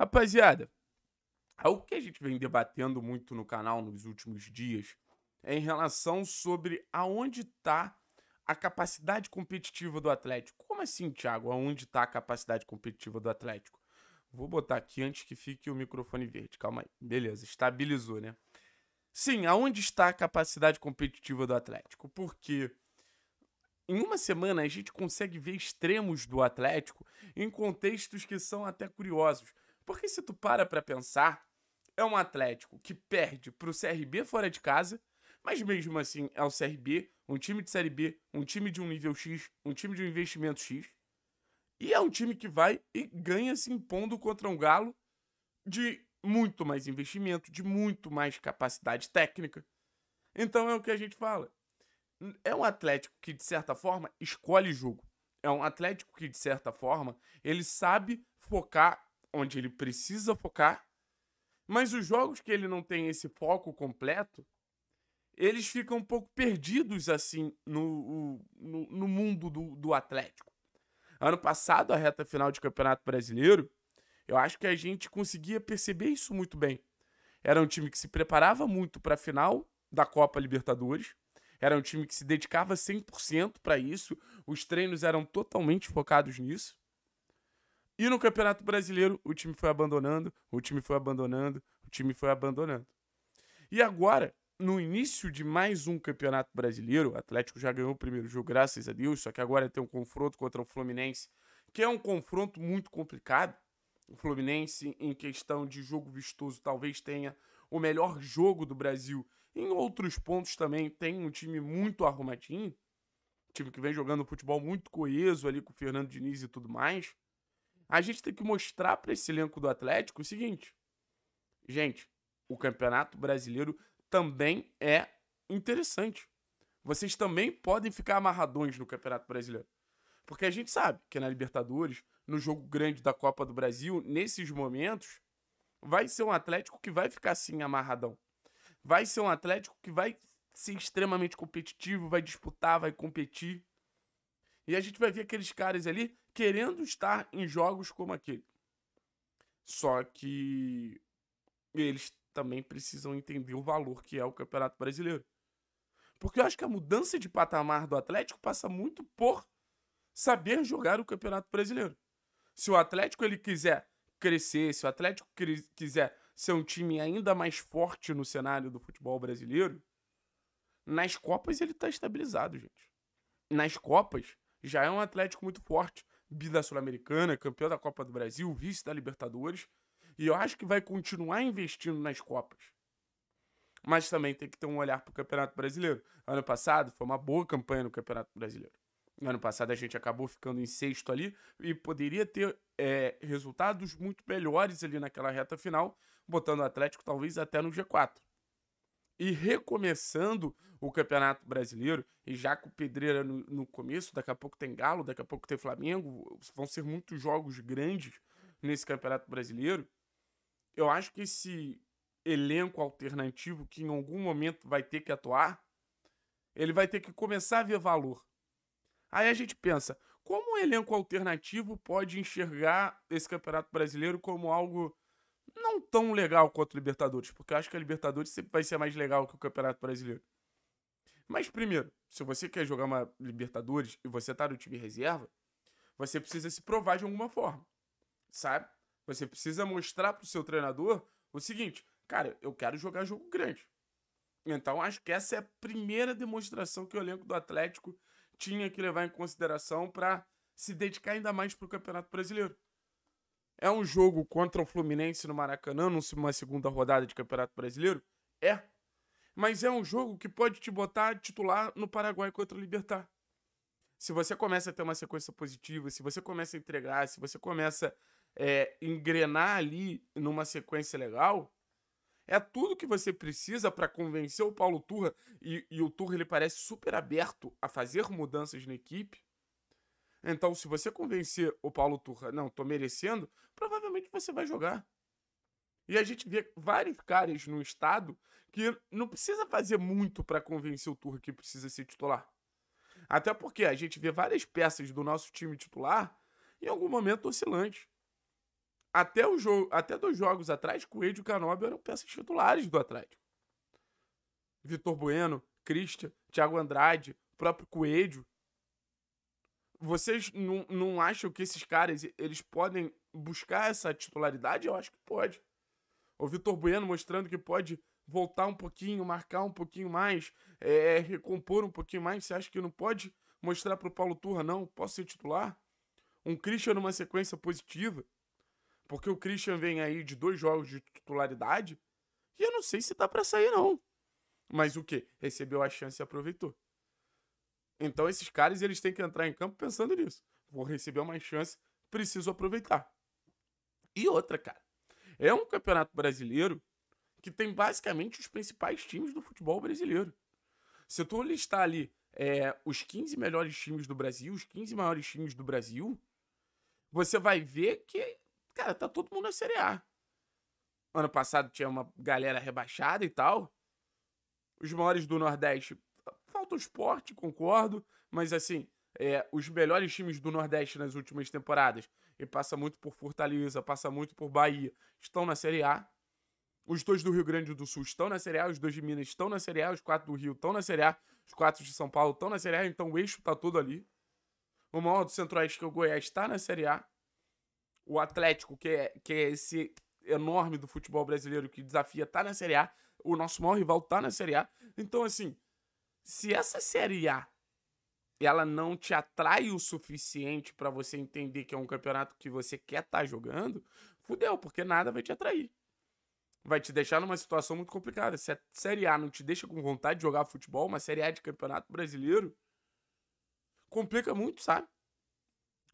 Rapaziada, algo que a gente vem debatendo muito no canal nos últimos dias é em relação sobre aonde está a capacidade competitiva do Atlético. Como assim, Thiago? Aonde está a capacidade competitiva do Atlético? Vou botar aqui antes que fique o microfone verde. Calma aí. Beleza, estabilizou, né? Sim, aonde está a capacidade competitiva do Atlético? Porque em uma semana a gente consegue ver extremos do Atlético em contextos que são até curiosos. Porque se tu para pra pensar, é um Atlético que perde pro CRB fora de casa, mas mesmo assim é o CRB, um time de Série B, um time de um nível X, um time de um investimento X. E é um time que vai e ganha se impondo contra um Galo de muito mais investimento, de muito mais capacidade técnica. Então é o que a gente fala. É um Atlético que, de certa forma, escolhe jogo. É um Atlético que, de certa forma, ele sabe focar onde ele precisa focar, mas os jogos que ele não tem esse foco completo, eles ficam um pouco perdidos assim no, no, no mundo do, do Atlético. Ano passado, a reta final de Campeonato Brasileiro, eu acho que a gente conseguia perceber isso muito bem. Era um time que se preparava muito para a final da Copa Libertadores, era um time que se dedicava 100% para isso, os treinos eram totalmente focados nisso. E no Campeonato Brasileiro, o time foi abandonando, o time foi abandonando, o time foi abandonando. E agora, no início de mais um Campeonato Brasileiro, o Atlético já ganhou o primeiro jogo, graças a Deus, só que agora tem um confronto contra o Fluminense, que é um confronto muito complicado. O Fluminense, em questão de jogo vistoso, talvez tenha o melhor jogo do Brasil. Em outros pontos também tem um time muito arrumadinho, time que vem jogando futebol muito coeso ali com o Fernando Diniz e tudo mais. A gente tem que mostrar para esse elenco do Atlético o seguinte: gente, o Campeonato Brasileiro também é interessante. Vocês também podem ficar amarradões no Campeonato Brasileiro. Porque a gente sabe que na Libertadores, no jogo grande da Copa do Brasil, nesses momentos, vai ser um Atlético que vai ficar assim amarradão. Vai ser um Atlético que vai ser extremamente competitivo, vai disputar, vai competir. E a gente vai ver aqueles caras ali querendo estar em jogos como aquele. Só que eles também precisam entender o valor que é o Campeonato Brasileiro. Porque eu acho que a mudança de patamar do Atlético passa muito por saber jogar o Campeonato Brasileiro. Se o Atlético ele quiser crescer, se o Atlético quiser ser um time ainda mais forte no cenário do futebol brasileiro, nas Copas ele está estabilizado, gente. Nas Copas já é um Atlético muito forte bi da Sul-Americana, campeão da Copa do Brasil, vice da Libertadores. E eu acho que vai continuar investindo nas Copas. Mas também tem que ter um olhar para o Campeonato Brasileiro. Ano passado foi uma boa campanha no Campeonato Brasileiro. Ano passado a gente acabou ficando em sexto ali e poderia ter é, resultados muito melhores ali naquela reta final, botando o Atlético talvez até no G4 e recomeçando o Campeonato Brasileiro, e já com Pedreira no, no, começo, daqui a pouco tem Galo, daqui a pouco tem Flamengo, vão ser muitos jogos grandes nesse Campeonato Brasileiro. Eu acho que esse elenco alternativo que em algum momento vai ter que atuar, ele vai ter que começar a ver valor. Aí a gente pensa, como um elenco alternativo pode enxergar esse Campeonato Brasileiro como algo não tão legal quanto a Libertadores, porque eu acho que a Libertadores sempre vai ser mais legal que o Campeonato Brasileiro. Mas primeiro, se você quer jogar uma Libertadores e você tá no time reserva, você precisa se provar de alguma forma. Sabe? Você precisa mostrar pro seu treinador o seguinte: cara, eu quero jogar jogo grande. Então, acho que essa é a primeira demonstração que o elenco do Atlético tinha que levar em consideração para se dedicar ainda mais para o Campeonato Brasileiro. É um jogo contra o Fluminense no Maracanã, numa segunda rodada de Campeonato Brasileiro? É. Mas é um jogo que pode te botar titular no Paraguai contra o Libertar. Se você começa a ter uma sequência positiva, se você começa a entregar, se você começa a é, engrenar ali numa sequência legal, é tudo que você precisa para convencer o Paulo Turra. E, e o Turra ele parece super aberto a fazer mudanças na equipe então, se você convencer o Paulo Turra, não, tô merecendo, provavelmente você vai jogar. E a gente vê vários caras no estado que não precisa fazer muito para convencer o Turra que precisa ser titular. Até porque a gente vê várias peças do nosso time titular em algum momento oscilantes. Até, o jogo, até dois jogos atrás, Coelho e Canobi eram peças titulares do Atlético. Vitor Bueno, Cristian Thiago Andrade, próprio Coelho vocês não, não acham que esses caras eles podem buscar essa titularidade? Eu acho que pode. O Vitor Bueno mostrando que pode voltar um pouquinho, marcar um pouquinho mais, é, é recompor um pouquinho mais. Você acha que não pode mostrar para o Paulo Turra, não? Posso ser titular? Um Christian numa sequência positiva? Porque o Christian vem aí de dois jogos de titularidade. E eu não sei se tá para sair, não. Mas o que? Recebeu a chance e aproveitou. Então esses caras eles têm que entrar em campo pensando nisso. Vou receber uma chance, preciso aproveitar. E outra, cara, é um campeonato brasileiro que tem basicamente os principais times do futebol brasileiro. Se tu listar ali é, os 15 melhores times do Brasil, os 15 maiores times do Brasil, você vai ver que, cara, tá todo mundo na Série A. Ano passado tinha uma galera rebaixada e tal. Os maiores do Nordeste quanto ao esporte, concordo, mas assim, é, os melhores times do Nordeste nas últimas temporadas, e passa muito por Fortaleza, passa muito por Bahia, estão na Série A. Os dois do Rio Grande do Sul estão na Série A, os dois de Minas estão na Série A, os quatro do Rio estão na Série A, os quatro de São Paulo estão na Série A, então o eixo tá todo ali. O maior do Centro-Oeste, que é o Goiás, está na Série A. O Atlético, que é, que é esse enorme do futebol brasileiro que desafia, tá na Série A. O nosso maior rival tá na Série A. Então, assim, se essa Série A ela não te atrai o suficiente para você entender que é um campeonato que você quer estar tá jogando, fudeu, porque nada vai te atrair. Vai te deixar numa situação muito complicada. Se a Série A não te deixa com vontade de jogar futebol, uma Série A de campeonato brasileiro, complica muito, sabe?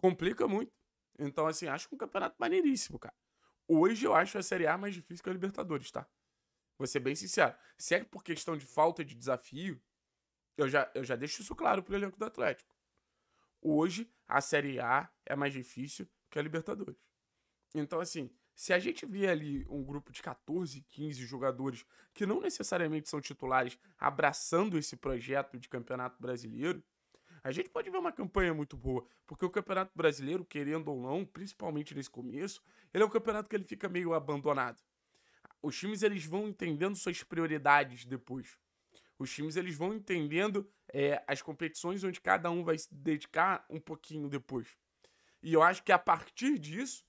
Complica muito. Então, assim, acho um campeonato maneiríssimo, cara. Hoje eu acho a Série A mais difícil que a Libertadores, tá? Vou ser bem sincero. Se é por questão de falta de desafio, eu já, eu já deixo isso claro pro elenco do Atlético. Hoje, a Série A é mais difícil que a Libertadores. Então, assim, se a gente vê ali um grupo de 14, 15 jogadores que não necessariamente são titulares abraçando esse projeto de Campeonato Brasileiro, a gente pode ver uma campanha muito boa, porque o Campeonato Brasileiro, querendo ou não, principalmente nesse começo, ele é um campeonato que ele fica meio abandonado. Os times eles vão entendendo suas prioridades depois. Os times eles vão entendendo é, as competições onde cada um vai se dedicar um pouquinho depois. E eu acho que a partir disso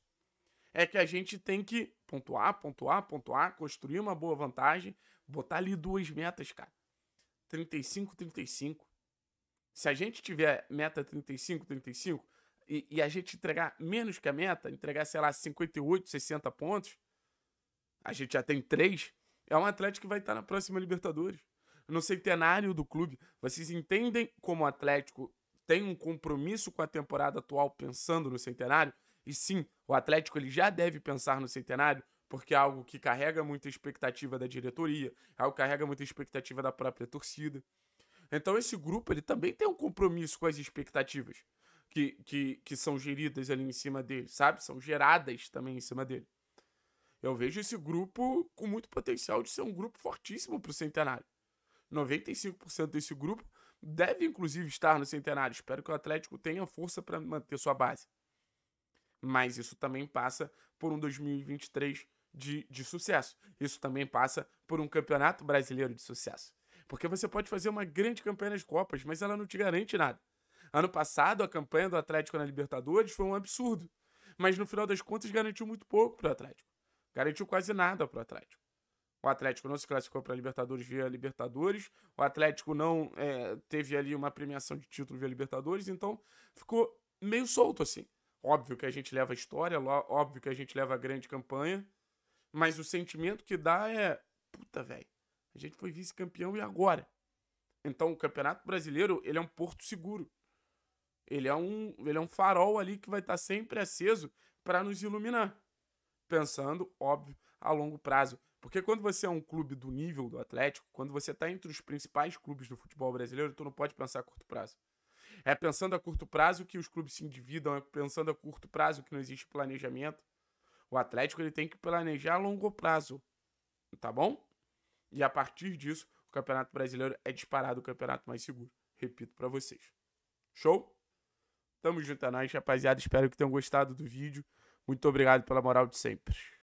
é que a gente tem que pontuar, pontuar, pontuar, construir uma boa vantagem, botar ali duas metas, cara. 35, 35. Se a gente tiver meta 35, 35 e, e a gente entregar menos que a meta, entregar, sei lá, 58, 60 pontos, a gente já tem três, é um atlético que vai estar na próxima Libertadores no centenário do clube. Vocês entendem como o Atlético tem um compromisso com a temporada atual pensando no centenário? E sim, o Atlético ele já deve pensar no centenário, porque é algo que carrega muita expectativa da diretoria, é algo que carrega muita expectativa da própria torcida. Então esse grupo ele também tem um compromisso com as expectativas que, que, que são geridas ali em cima dele, sabe? São geradas também em cima dele. Eu vejo esse grupo com muito potencial de ser um grupo fortíssimo para o centenário. 95% desse grupo deve inclusive estar no centenário. Espero que o Atlético tenha força para manter sua base. Mas isso também passa por um 2023 de, de sucesso. Isso também passa por um campeonato brasileiro de sucesso. Porque você pode fazer uma grande campanha nas Copas, mas ela não te garante nada. Ano passado, a campanha do Atlético na Libertadores foi um absurdo. Mas no final das contas, garantiu muito pouco para o Atlético. Garantiu quase nada para o Atlético. O Atlético não se classificou para Libertadores via Libertadores. O Atlético não é, teve ali uma premiação de título via Libertadores. Então ficou meio solto assim. Óbvio que a gente leva a história, óbvio que a gente leva a grande campanha. Mas o sentimento que dá é: puta, velho, a gente foi vice-campeão e agora? Então o Campeonato Brasileiro ele é um porto seguro. Ele é um, ele é um farol ali que vai estar tá sempre aceso para nos iluminar. Pensando, óbvio, a longo prazo. Porque quando você é um clube do nível do Atlético, quando você está entre os principais clubes do futebol brasileiro, tu não pode pensar a curto prazo. É pensando a curto prazo que os clubes se endividam, é pensando a curto prazo que não existe planejamento. O Atlético ele tem que planejar a longo prazo, tá bom? E a partir disso, o Campeonato Brasileiro é disparado o campeonato mais seguro. Repito para vocês. Show? Tamo junto a é nós, rapaziada. Espero que tenham gostado do vídeo. Muito obrigado pela moral de sempre.